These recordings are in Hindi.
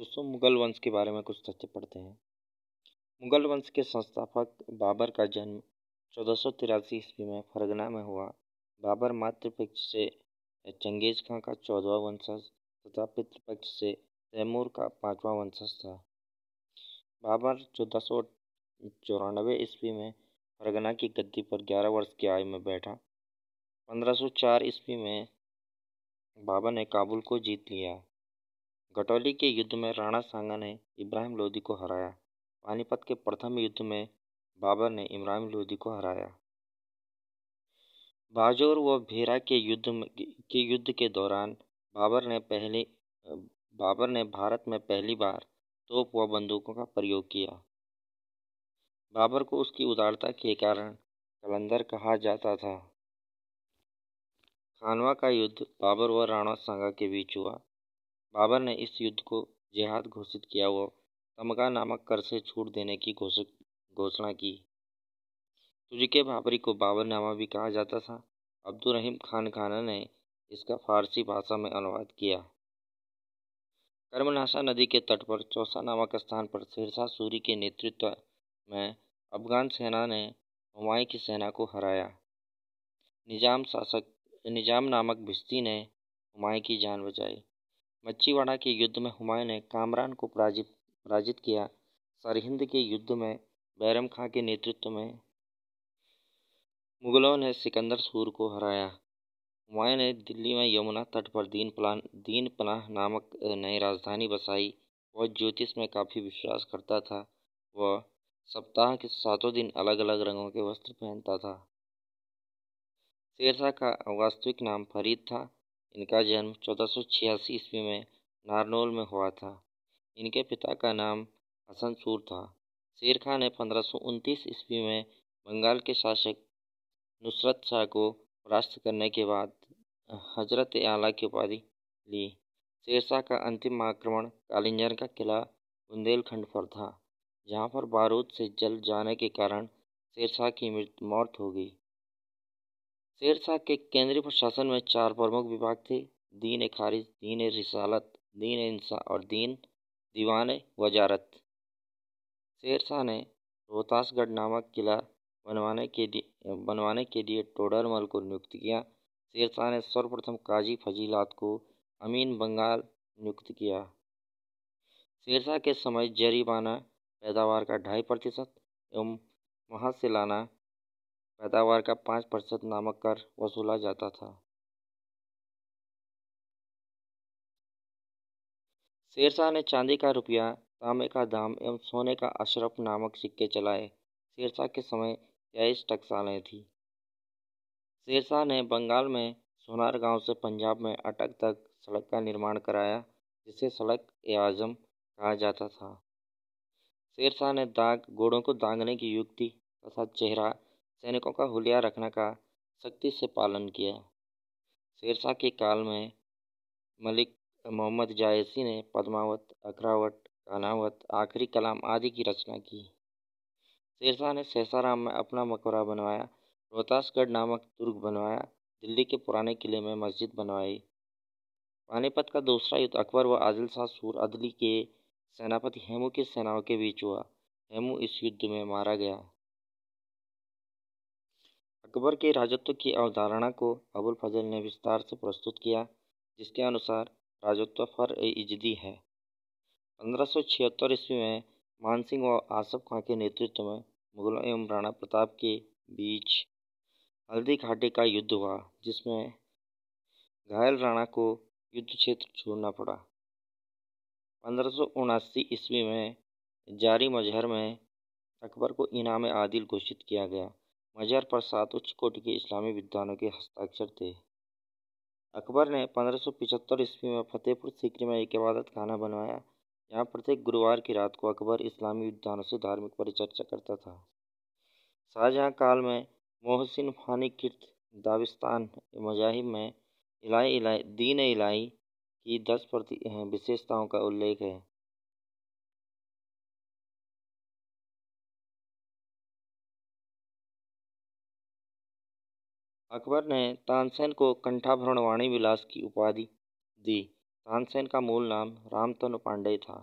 दोस्तों मुग़ल वंश के बारे में कुछ तथ्य पढ़ते हैं मुग़ल वंश के संस्थापक बाबर का जन्म चौदह सौ तिरासी ईस्वी में फरगना में हुआ बाबर मातृपक्ष से चंगेज़ खां का चौदवा वंशज तथा पितृपक्ष से तैमूर का पांचवा वंशज था बाबर चौदह सौ चौरानवे ईस्वी में फरगना की गद्दी पर ग्यारह वर्ष की आयु में बैठा पंद्रह सौ चार ईस्वी में बाबर ने काबुल को जीत लिया घटौली के युद्ध में राणा सांगा ने इब्राहिम लोधी को हराया पानीपत के प्रथम युद्ध में बाबर ने इब्राहिम लोधी को हराया बाजोर व भेरा के युद्ध के युद्ध के दौरान बाबर ने पहली बाबर ने भारत में पहली बार तोप व बंदूकों का प्रयोग किया बाबर को उसकी उदारता के कारण कलंदर कहा जाता था खानवा का युद्ध बाबर व राणा सांगा के बीच हुआ बाबर ने इस युद्ध को जिहाद घोषित किया हुआ तमगा नामक कर से छूट देने की घोषित घोषणा की तुझके बाबरी को बाबरनामा भी कहा जाता था अब्दुल रहीम खान खाना ने इसका फारसी भाषा में अनुवाद किया कर्मनाशा नदी के तट पर चौसा नामक स्थान पर सिरसा सूरी के नेतृत्व में अफगान सेना ने हुमायूं की सेना को हराया निजाम शासक निजाम नामक भिस्ती ने हुमायूं की जान बचाई मच्छीवाड़ा के युद्ध में हुमायूं ने कामरान को पराजित पराजित किया सरहिंद के युद्ध में बैरम खां के नेतृत्व में मुगलों ने सिकंदर सूर को हराया हुमायूं ने दिल्ली में यमुना तट पर दीन प्लान दीन पनाह नामक नई राजधानी बसाई वह ज्योतिष में काफ़ी विश्वास करता था वह सप्ताह के सातों दिन अलग अलग रंगों के वस्त्र पहनता था शेरशाह का वास्तविक नाम फरीद था इनका जन्म चौदह सौ छियासी ईस्वी में नारनौल में हुआ था इनके पिता का नाम हसन सूर था शेर खां ने पंद्रह सौ उनतीस ईस्वी में बंगाल के शासक नुसरत शाह को परास्त करने के बाद हजरत आला की उपाधि ली शेरशाह का अंतिम आक्रमण कालिंजर का किला बुंदेलखंड पर था जहाँ पर बारूद से जल जाने के कारण शेरशाह की मृत मौत हो गई शेरशाह के केंद्रीय प्रशासन में चार प्रमुख विभाग थे दीन खारिज दीन रिसालत दीन इंसा और दीन दीवान वजारत शेरशाह ने रोहतासगढ़ नामक किला बनवाने के लिए बनवाने के लिए टोडरमल को नियुक्त किया शेरशाह ने सर्वप्रथम काजी फजीलात को अमीन बंगाल नियुक्त किया शेरशाह के समय जरीबाना पैदावार का ढाई प्रतिशत एवं वहाँ से लाना पैदावार का पाँच प्रतिशत नामक कर वसूला जाता था शेरशाह ने चांदी का रुपया तांबे का दाम एवं सोने का अशरफ नामक सिक्के चलाए शेरशाह के समय तेईस टकसालें थी शेरशाह ने बंगाल में सोनार गांव से पंजाब में अटक तक सड़क का निर्माण कराया जिसे सड़क ए आजम कहा जाता था शेरशाह ने दाग घोड़ों को दागने की युक्ति तथा चेहरा सैनिकों का हुलिया रखने का सख्ती से पालन किया शेरशाह के काल में मलिक मोहम्मद जायसी ने पद्मावत अखरावट कानावत आखिरी कलाम आदि की रचना की शेरशाह ने सहसाराम में अपना मकबरा बनवाया रोहतासगढ़ नामक दुर्ग बनवाया दिल्ली के पुराने किले में मस्जिद बनवाई पानीपत का दूसरा युद्ध अकबर व आदिल शाह सूर अदली के सेनापति हेमू की सेनाओं के बीच हुआ हेमू इस युद्ध में मारा गया अकबर के राजत्व की अवधारणा को अबुल फजल ने विस्तार से प्रस्तुत किया जिसके अनुसार राजत्व फर इजदी है पंद्रह सौ छिहत्तर ईस्वी में मानसिंह व आसफ खां के नेतृत्व में मुगलों एवं राणा प्रताप के बीच हल्दी घाटी का युद्ध हुआ जिसमें घायल राणा को युद्ध क्षेत्र छोड़ना पड़ा पंद्रह सौ उनासी ईस्वी में जारी मजहर में अकबर को इनाम आदिल घोषित किया गया मज़ार पर सात उच्च कोटि के इस्लामी विद्वानों के हस्ताक्षर थे अकबर ने पंद्रह सौ पिचहत्तर ईस्वी में फतेहपुर सीकरी में एक इबादत खाना बनवाया यहाँ प्रत्येक गुरुवार की रात को अकबर इस्लामी विद्वानों से धार्मिक परिचर्चा करता था शाहजहाँ काल में मोहसिन फानी किर्त दाविस्तान मजाहिब में इलाई इलाई दीन इलाही की दस प्रति विशेषताओं का उल्लेख है अकबर ने तानसेन को कंठाभरण वाणी विलास की उपाधि दी तानसेन का मूल नाम रामतनु पांडे था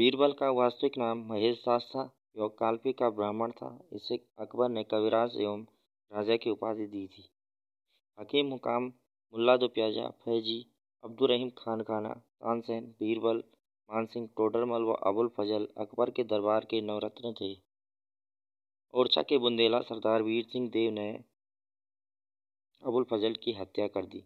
बीरबल का वास्तविक नाम महेश दास था वह काल्पी का ब्राह्मण था इसे अकबर ने कविराज एवं राजा की उपाधि दी थी हकीम हुकाम मुल्ला प्याजा फैजी अब्दुलरहीम खान खाना तानसेन बीरबल मानसिंह टोडरमल व अबुल फजल अकबर के दरबार के नवरत्न थे ओरछा के बुंदेला सरदार वीर सिंह देव ने अबुल फजल की हत्या कर दी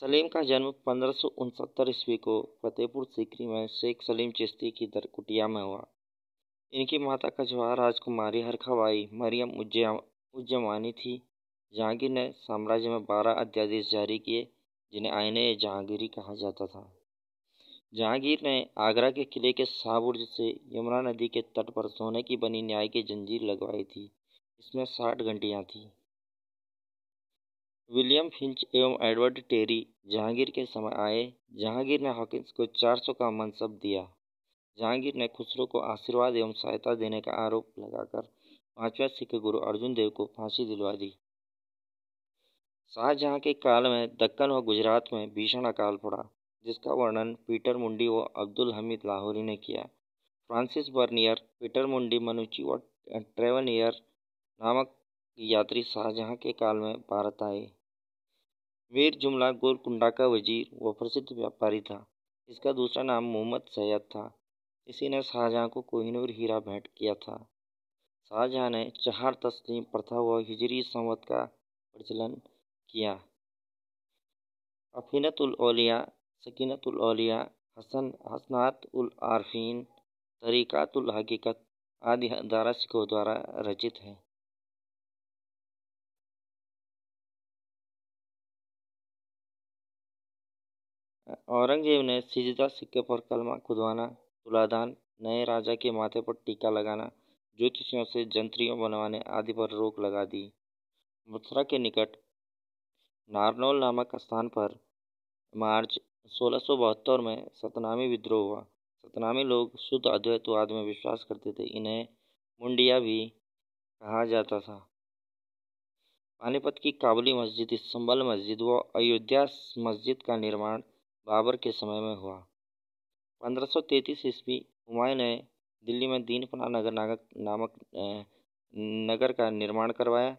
सलीम का जन्म पंद्रह ईस्वी को फतेहपुर सीकरी में शेख सलीम चिश्ती की दरकुटिया में हुआ इनकी माता का जवाहर राजकुमारी हरखवाई मरियम उज्जमानी थी जहांगीर ने साम्राज्य में बारह अध्यादेश जारी किए जिन्हें आईने जहांगीरी कहा जाता था जहांगीर ने आगरा के किले के शाहबुर्ज से यमुना नदी के तट पर सोने की बनी न्याय की जंजीर लगवाई थी इसमें साठ घंटियाँ थीं विलियम फिंच एवं एडवर्ड टेरी जहांगीर के समय आए जहांगीर ने हॉकिंस को 400 का मनसब दिया जहांगीर ने खुसरो को आशीर्वाद एवं सहायता देने का आरोप लगाकर पांचवा सिख गुरु अर्जुन देव को फांसी दिलवा दी शाहजहाँ के काल में दक्कन व गुजरात में भीषण अकाल पड़ा जिसका वर्णन पीटर मुंडी व अब्दुल हमीद लाहौरी ने किया फ्रांसिस बर्नियर पीटर मुंडी मनुची व ट्रेवनियर नामक यात्री शाहजहाँ के काल में भारत आए वीर जुमला गोलकुंडा का वजीर व प्रसिद्ध व्यापारी था इसका दूसरा नाम मोहम्मद सैयद था इसी ने शाहजहाँ को कोहिनूर हीरा भेंट किया था शाहजहाँ ने चहार तस्लीम प्रथा व हिजरी संवत का प्रचलन किया अफीनतुल सकीनतलिया हसन हसनात उल हसनातुलआरफ़ीन हकीकत आदि हज़ारा सिखों द्वारा रचित है औरंगज़ेब ने सिजदा सिक्के पर कलमा खुदवाना तुलादान नए राजा के माथे पर टीका लगाना ज्योतिषियों से जंत्रियों बनवाने आदि पर रोक लगा दी मथुरा के निकट नारनौल नामक स्थान पर मार्च सोलह सौ बहत्तर में सतनामी विद्रोह हुआ सतनामी लोग शुद्ध अद्वैतवाद में विश्वास करते थे इन्हें मुंडिया भी कहा जाता था पानीपत की काबुली मस्जिद संबल मस्जिद व अयोध्या मस्जिद का निर्माण बाबर के समय में हुआ 1533 ईस्वी हुमायूं ने दिल्ली में दीनपना नगर नागक नामक नगर का निर्माण करवाया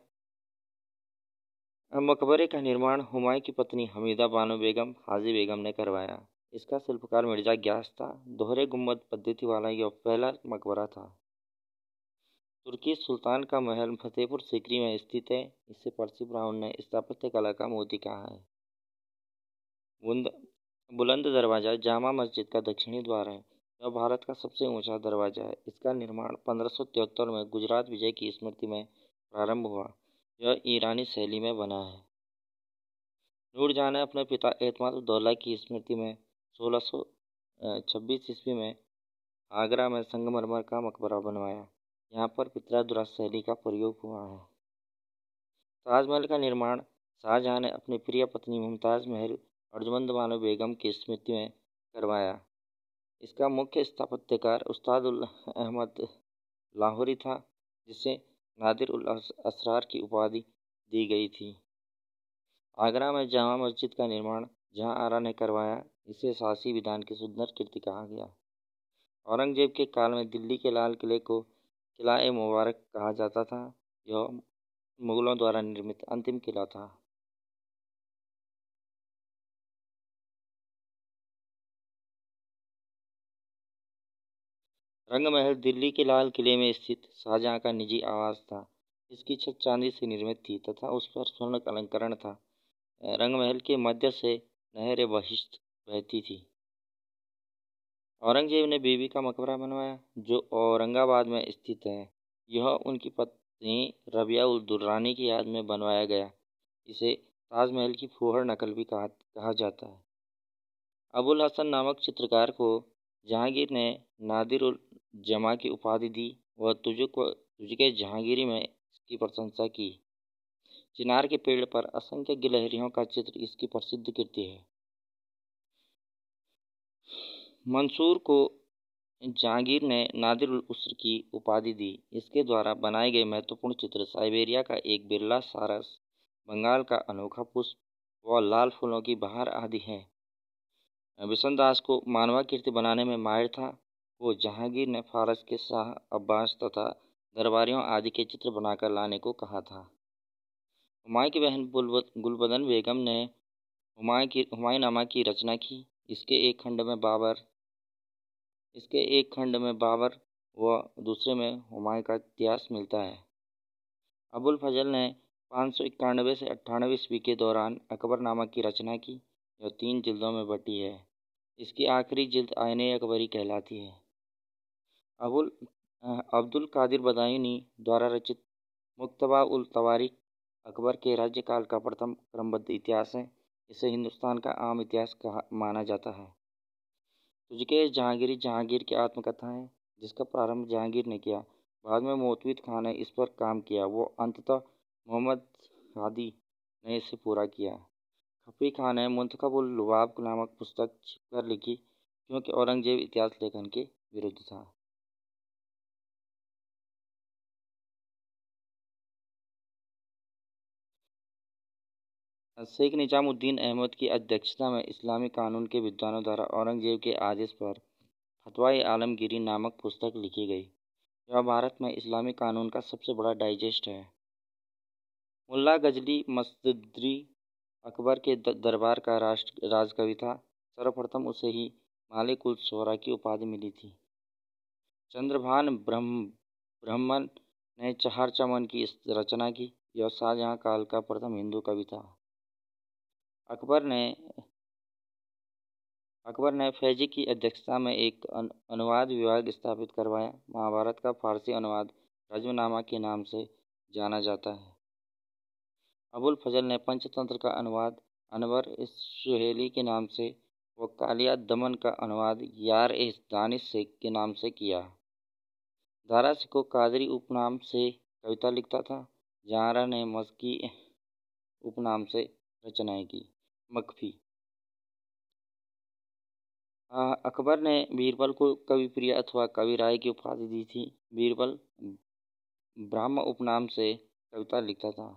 मकबरे का निर्माण हुमायूं की पत्नी हमीदा बानो बेगम हाजी बेगम ने करवाया इसका शिल्पकार मिर्जा ग्यास था दोहरे गुम्बद पद्धति वाला यह पहला मकबरा था तुर्की सुल्तान का महल फतेहपुर सिकरी में स्थित है इसे परसिप ब्राउन ने स्थापत्य कला का मोती कहा है बुंद बुलंद दरवाज़ा जामा मस्जिद का दक्षिणी द्वार है यह भारत का सबसे ऊंचा दरवाज़ा है इसका निर्माण पंद्रह में गुजरात विजय की स्मृति में प्रारंभ हुआ यह ईरानी शैली में बना है नूरजहाँ ने अपने पिता उद्दौला की स्मृति में सोलह सौ छब्बीस ईस्वी में आगरा में संगमरमर का मकबरा बनवाया यहाँ पर पितरादुरा शैली का प्रयोग हुआ है ताजमहल का निर्माण शाहजहाँ ने अपनी प्रिय पत्नी मुमताज़ महल अर्जुमंद बानो बेगम की स्मृति में करवाया इसका मुख्य स्थापत्यकार उस्ताद अहमद लाहौरी था जिसे नादिर उल असरार की उपाधि दी गई थी आगरा में जामा मस्जिद का निर्माण जहां आरा ने करवाया इसे सासी विधान की सुंदर कीर्ति कहा गया औरंगजेब के काल में दिल्ली के लाल किले को किला मुबारक कहा जाता था यह मुगलों द्वारा निर्मित अंतिम किला था रंग महल दिल्ली के लाल किले में स्थित शाहजहाँ का निजी आवास था इसकी छत चांदी से निर्मित थी तथा उस पर स्वर्ण अलंकरण था रंग महल के मध्य से नहर बहिष्ठ बहती थी औरंगजेब ने बीबी का मकबरा बनवाया जो औरंगाबाद में स्थित है यह उनकी पत्नी रबिया उल दुर्रानी की याद में बनवाया गया इसे ताजमहल की फूहड़ नकल भी कहा कहा जाता है अबुल हसन नामक चित्रकार को जहांगीर ने जमा की उपाधि दी व तुजुक तुझके जहांगीरी में इसकी प्रशंसा की चिनार के पेड़ पर असंख्य गिलहरियों का चित्र इसकी प्रसिद्ध कृति है मंसूर को जहांगीर ने नादिर उल उसर की उपाधि दी इसके द्वारा बनाए गए महत्वपूर्ण चित्र साइबेरिया का एक बिरला सारस बंगाल का अनोखा पुष्प व लाल फूलों की बहार आदि हैं बिशन दास को कीर्ति बनाने में माहिर था वो जहांगीर ने फारस के शाह अब्बास तथा दरबारियों आदि के चित्र बनाकर लाने को कहा था हुमायूं की बहन गुलबदन बेगम ने हुमायूं की हुमायूं नामा की रचना की इसके एक खंड में बाबर इसके एक खंड में बाबर व दूसरे में हुमायूं का इतिहास मिलता है अबुल फजल ने पाँच सौ इक्यानवे से अट्ठानवे ईस्वी के दौरान अकबर नामा की रचना की जो तीन जिल्दों में बटी है इसकी आखिरी जिल्द आयन अकबरी कहलाती है अबुल अब्दुल कादिर बदायूनी द्वारा रचित मुकतबा उल तवारिक अकबर के राज्यकाल का प्रथम क्रमबद्ध इतिहास है इसे हिंदुस्तान का आम इतिहास कहा माना जाता है तुझके जहांगीरी जहांगीर की आत्मकथा है जिसका प्रारंभ जहांगीर ने किया बाद में मोतवीद खान ने इस पर काम किया वो अंततः मोहम्मद हादी ने इसे पूरा किया खफी खान ने मुंतखबुल लुबाब नामक पुस्तक छिपकर लिखी क्योंकि औरंगज़ेब इतिहास लेखन के विरुद्ध था शेख निज़ामुद्दीन अहमद की अध्यक्षता में इस्लामी कानून के विद्वानों द्वारा औरंगज़ेब के आदेश पर फतवाई आलमगिरी नामक पुस्तक लिखी गई यह भारत में इस्लामी कानून का सबसे बड़ा डाइजेस्ट है मुल्ला गजली मसदरी अकबर के दरबार का राष्ट्र राजकवि था सर्वप्रथम उसे ही मालिक उल शोरा की उपाधि मिली थी चंद्रभान ब्रह्म ब्रह्मन ने चार चमन की रचना की यह शाहजहाँ काल का प्रथम हिंदू कवि था अकबर ने अकबर ने फैजी की अध्यक्षता में एक अनुवाद विभाग स्थापित करवाया महाभारत का फारसी अनुवाद रजमनामा के नाम से जाना जाता है अबुल फजल ने पंचतंत्र का अनुवाद अनवर इस सुहेली के नाम से व कालिया दमन का अनुवाद यार इस दानिश से के नाम से किया दारा को कादरी उपनाम से कविता लिखता था जहारा ने मस्की उपनाम से रचनाएं की मखफी अकबर ने बीरबल को कवि प्रिय अथवा कवि राय की उपाधि दी थी बीरबल ब्राह्म उपनाम से कविता लिखता था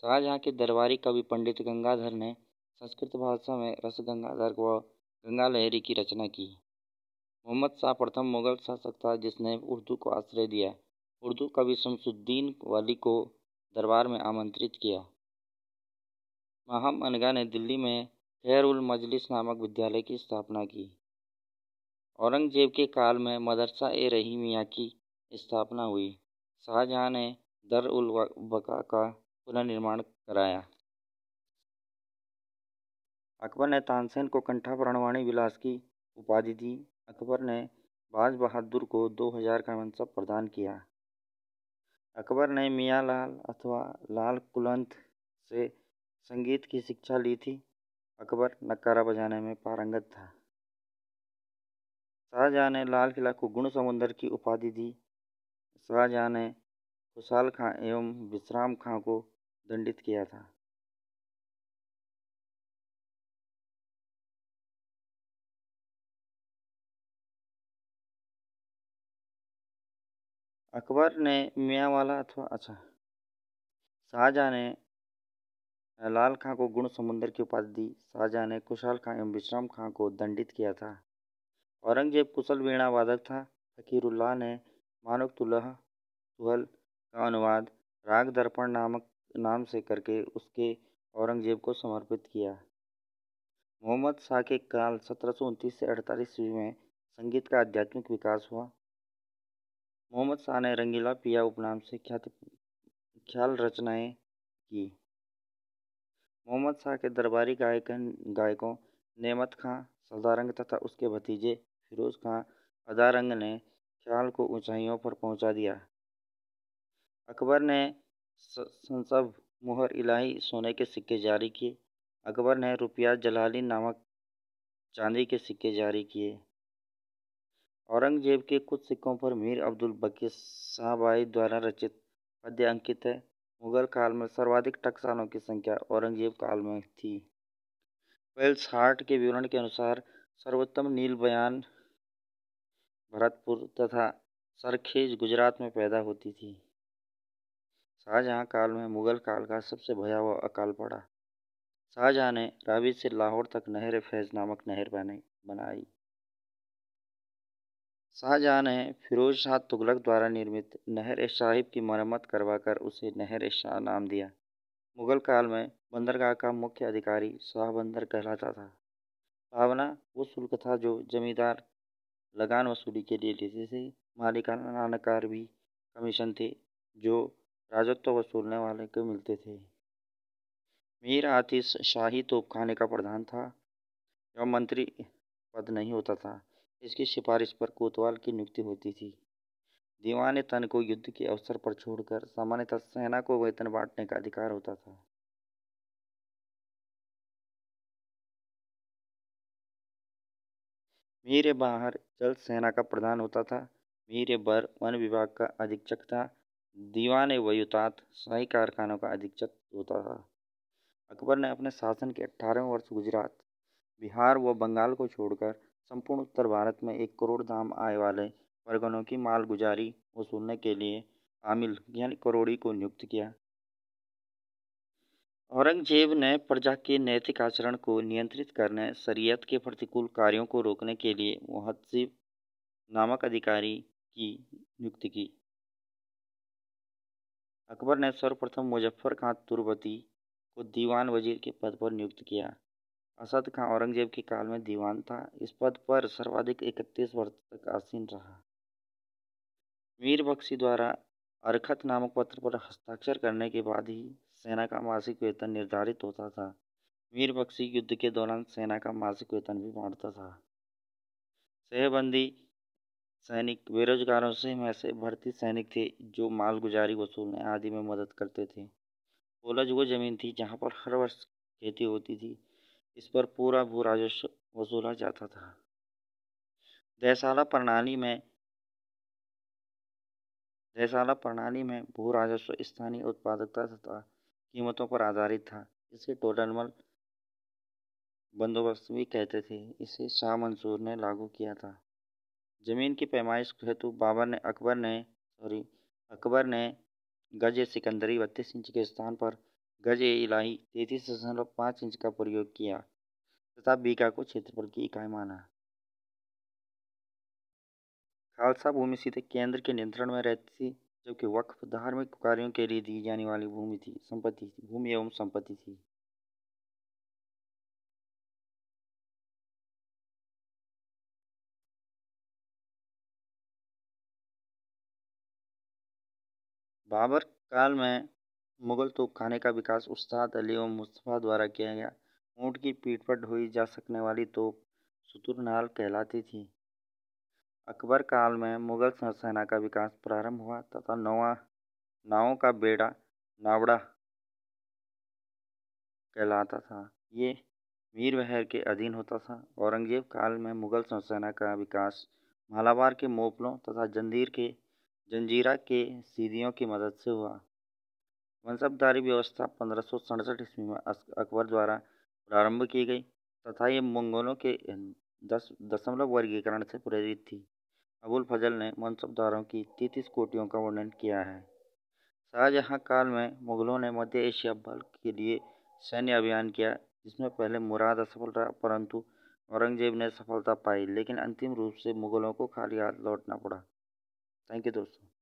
शाहजहाँ के दरबारी कवि पंडित गंगाधर ने संस्कृत भाषा में रस गंगाधर व गंगा लहरी की रचना की मोहम्मद शाह प्रथम मुगल शासक था जिसने उर्दू को आश्रय दिया उर्दू कवि शमसुद्दीन वाली को दरबार में आमंत्रित किया महम अनगा ने दिल्ली में खैर उल मजलिस नामक विद्यालय की स्थापना की औरंगजेब के काल में मदरसा ए रहीमिया की स्थापना हुई शाहजहाँ ने दर उल बका का पुनर्निर्माण कराया अकबर ने तानसेन को कंठा प्राणवाणी विलास की उपाधि दी अकबर ने बाज बहादुर को 2000 का मनसब प्रदान किया अकबर ने मियाँ लाल अथवा लाल कुलंत से संगीत की शिक्षा ली थी अकबर नकारा बजाने में पारंगत था शाहजहाँ ने लाल किला को गुण समुंदर की उपाधि दी शाहजहाँ ने खुशाल खां एवं विश्राम खां को दंडित किया था अकबर ने मियाँवाला अथवा अच्छा शाहजहाँ ने लाल खां को गुण समुंदर की उपाधि दी शाहजहाँ ने कुशाल खां एवं विश्राम खां को दंडित किया था औरंगजेब कुशल वीणा वादक था फकीरुल्लाह ने मानव तुलह सुहल का अनुवाद राग दर्पण नामक नाम से करके उसके औरंगजेब को समर्पित किया मोहम्मद शाह के काल सत्रह से अड़तालीस ईस्वी में संगीत का आध्यात्मिक विकास हुआ मोहम्मद शाह ने रंगीला पिया उपनाम से ख्यात ख्याल रचनाएं की मोहम्मद शाह के दरबारी गायकन गायकों नेमत खां सदारंग तथा उसके भतीजे फिरोज खां अदारंग ने ख्याल को ऊंचाइयों पर पहुंचा दिया अकबर ने संसब मुहर इलाही सोने के सिक्के जारी किए अकबर ने रुपया जलाली नामक चांदी के सिक्के जारी किए औरंगजेब के कुछ सिक्कों पर मीर अब्दुल बकी साहबाई द्वारा रचित पद्य अंकित है मुगल काल में सर्वाधिक टकसालों की संख्या औरंगजेब काल में थी वेल्स हार्ट के विवरण के अनुसार सर्वोत्तम नील बयान भरतपुर तथा सरखेज गुजरात में पैदा होती थी शाहजहाँ काल में मुगल काल का सबसे भयावह अकाल पड़ा शाहजहाँ ने रावी से लाहौर तक नहर फैज़ नामक नहर बनाई शाहजहाँ ने फिरोज शाह तुगलक द्वारा निर्मित नहर साहिब की मरम्मत करवाकर उसे नहर शाह नाम दिया मुगल काल में बंदरगाह का मुख्य अधिकारी शाह बंदर कहलाता था भावना वो शुल्क था जो जमींदार लगान वसूली के लिए लेते थे मालिकाना नानकार भी कमीशन थे जो राजत्व तो वसूलने वाले को मिलते थे मीर आतिश शाही तोपखाने का प्रधान था जो मंत्री पद नहीं होता था इसकी सिफारिश पर कोतवाल की नियुक्ति होती थी दीवान तन को युद्ध के अवसर पर छोड़कर सामान्यतः सेना को वेतन बांटने का अधिकार होता था मीर बाहर जल सेना का प्रधान होता था मीर बर वन विभाग का अधीक्षक था दीवान वयुतात शाही कारखानों का अधीक्षक होता था अकबर ने अपने शासन के अठारहवें वर्ष गुजरात बिहार व बंगाल को छोड़कर संपूर्ण उत्तर भारत में एक करोड़ धाम आय वाले परगनों की मालगुजारी वसूलने के लिए आमिल यानी करोड़ी को नियुक्त किया औरंगजेब ने प्रजा के नैतिक आचरण को नियंत्रित करने शरीयत के प्रतिकूल कार्यों को रोकने के लिए मुहसिब नामक अधिकारी की नियुक्ति की अकबर ने सर्वप्रथम मुजफ्फर खां तुरबती को दीवान वजीर के पद पर नियुक्त किया असद खां औरंगजेब के काल में दीवान था इस पद पर सर्वाधिक इकतीस वर्ष तक आसीन रहा मीर बख्शी द्वारा अरखत नामक पत्र पर हस्ताक्षर करने के बाद ही सेना का मासिक वेतन निर्धारित होता था मीर बख्शी युद्ध के दौरान सेना का मासिक वेतन भी बांटता था सेहबंदी सैनिक बेरोजगारों से में से भर्ती सैनिक थे जो मालगुजारी वसूलने आदि में मदद करते थे कोलज वो जमीन थी जहाँ पर हर वर्ष खेती होती थी इस पर पूरा भू राजस्व वसूला जाता था दहशाला प्रणाली में दहशाला प्रणाली में भू राजस्व स्थानीय उत्पादकता तथा कीमतों पर आधारित था इसे टोटलमल बंदोबस्त भी कहते थे इसे शाह मंसूर ने लागू किया था ज़मीन की पैमाइश हेतु बाबर ने अकबर ने सॉरी अकबर ने गज सिकंदरी बत्तीस इंच के स्थान पर गज इलाही तैतीस दशमलव पाँच इंच का प्रयोग किया तथा बीका को क्षेत्रफल की इकाई माना खालसा भूमि सीधे केंद्र के नियंत्रण में रहती थी जबकि वक्फ धार्मिक कार्यों के लिए दी जाने वाली भूमि थी संपत्ति थी भूमि एवं संपत्ति थी बाबर काल में मुगल तोपखाने का विकास उस्ताद अली और मुस्तफ़ा द्वारा किया गया ऊँट की पीठ पर ढोई जा सकने वाली तोप सुतुरनाल कहलाती थी अकबर काल में मुगल सेना का विकास प्रारंभ हुआ तथा नवा नावों का बेड़ा नावड़ा कहलाता था ये मीर वहर के अधीन होता था औरंगजेब काल में मुगल सेना का विकास मालाबार के मोपलों तथा जंजीर के जंजीरा के सीधियों की मदद से हुआ मनसबदारी व्यवस्था पंद्रह सौ सड़सठ ईस्वी में अकबर द्वारा प्रारंभ की गई तथा ये मंगोलों के दस दशमलव वर्गीकरण से प्रेरित थी अबुल फजल ने मनसबदारों की तैतीस कोटियों का वर्णन किया है शाहजहाँ काल में मुगलों ने मध्य एशिया बल के लिए सैन्य अभियान किया जिसमें पहले मुराद असफल रहा परंतु औरंगजेब ने सफलता पाई लेकिन अंतिम रूप से मुगलों को खाली हाथ लौटना पड़ा थैंक यू दोस्तों